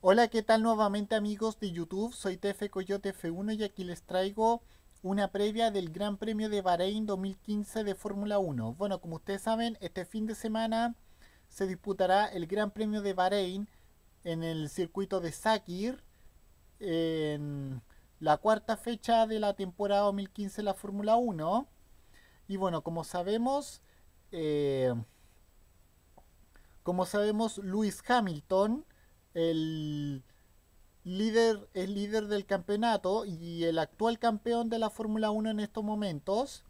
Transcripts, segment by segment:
Hola, ¿qué tal nuevamente amigos de YouTube? Soy TF Coyote F1 y aquí les traigo una previa del Gran Premio de Bahrein 2015 de Fórmula 1. Bueno, como ustedes saben, este fin de semana se disputará el Gran Premio de Bahrein en el circuito de Sakir en la cuarta fecha de la temporada 2015 de la Fórmula 1. Y bueno, como sabemos, eh, como sabemos, Lewis Hamilton el líder, es líder del campeonato y el actual campeón de la Fórmula 1 en estos momentos.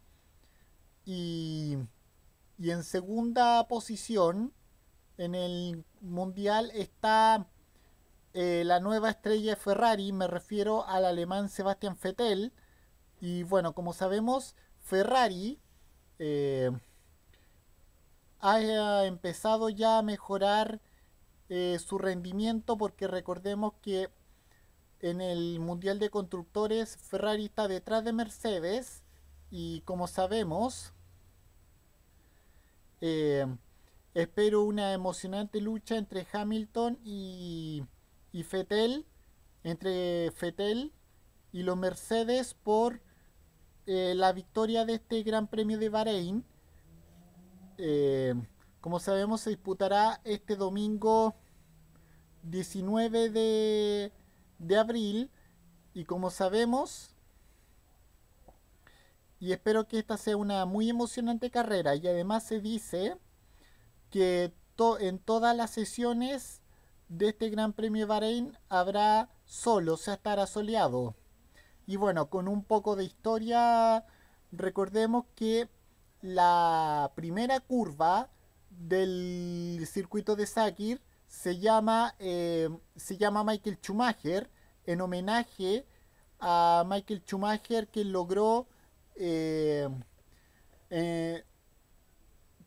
Y, y en segunda posición en el Mundial está eh, la nueva estrella de Ferrari, me refiero al alemán Sebastian Vettel. Y bueno, como sabemos, Ferrari eh, ha empezado ya a mejorar eh, su rendimiento, porque recordemos que en el Mundial de Constructores Ferrari está detrás de Mercedes y como sabemos, eh, espero una emocionante lucha entre Hamilton y, y Fettel, entre Fettel y los Mercedes por eh, la victoria de este Gran Premio de Bahrein. Como sabemos, se disputará este domingo 19 de, abril. Y como sabemos, y espero que esta sea una muy emocionante carrera. Y además se dice que en todas las sesiones de este Gran Premio Bahrein habrá solo o sea, estará soleado. Y bueno, con un poco de historia, recordemos que la primera curva del circuito de Sakir se llama, eh, se llama Michael Schumacher en homenaje a Michael Schumacher que logró eh, eh,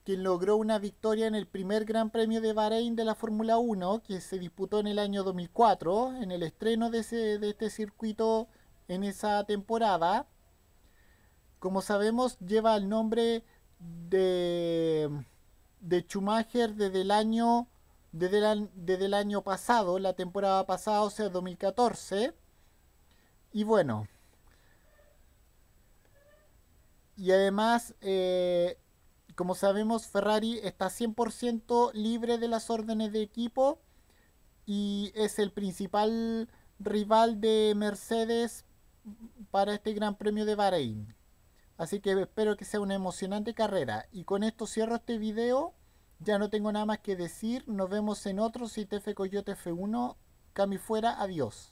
quien logró una victoria en el primer Gran Premio de Bahrein de la Fórmula 1, que se disputó en el año 2004, en el estreno de, este circuito en esa temporada. Como sabemos, lleva el nombre de, de Schumacher desde el año desde, desde el año pasado, la temporada pasada, o sea, 2014. Y bueno. Y además, eh, como sabemos, Ferrari está 100% libre de las órdenes de equipo y es el principal rival de Mercedes para este Gran Premio de Bahrein. Así que espero que sea una emocionante carrera. Y con esto cierro este video. Ya no tengo nada más que decir. Nos vemos en otro CTF Coyote F1. Cami fuera. Adiós.